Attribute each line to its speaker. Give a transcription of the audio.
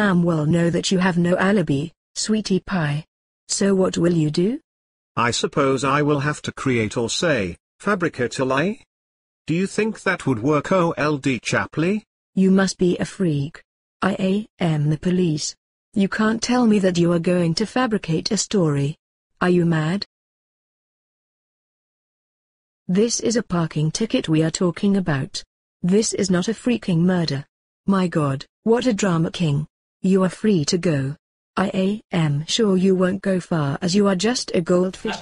Speaker 1: damn well know that you have no alibi, sweetie pie. So what will you do?
Speaker 2: I suppose I will have to create or say, fabricate a lie? Do you think that would work OLD Chapley?
Speaker 3: You must be a freak. I am
Speaker 1: the police. You can't tell me that you are going to fabricate a story. Are you mad?
Speaker 4: This is a parking ticket we are talking
Speaker 1: about. This is not a freaking murder. My god, what a drama king. You are free to go. I am sure you won't go far as you are just a
Speaker 5: goldfish.